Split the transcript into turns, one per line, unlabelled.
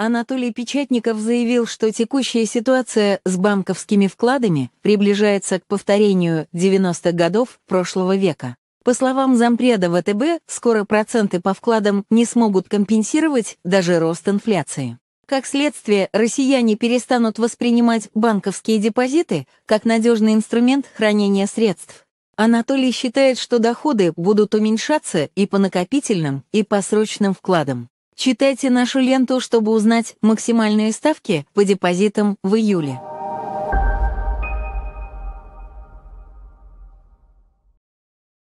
Анатолий Печатников заявил, что текущая ситуация с банковскими вкладами приближается к повторению 90-х годов прошлого века. По словам зампреда ВТБ, скоро проценты по вкладам не смогут компенсировать даже рост инфляции. Как следствие, россияне перестанут воспринимать банковские депозиты как надежный инструмент хранения средств. Анатолий считает, что доходы будут уменьшаться и по накопительным, и по срочным вкладам. Читайте нашу ленту, чтобы узнать максимальные ставки по депозитам в июле.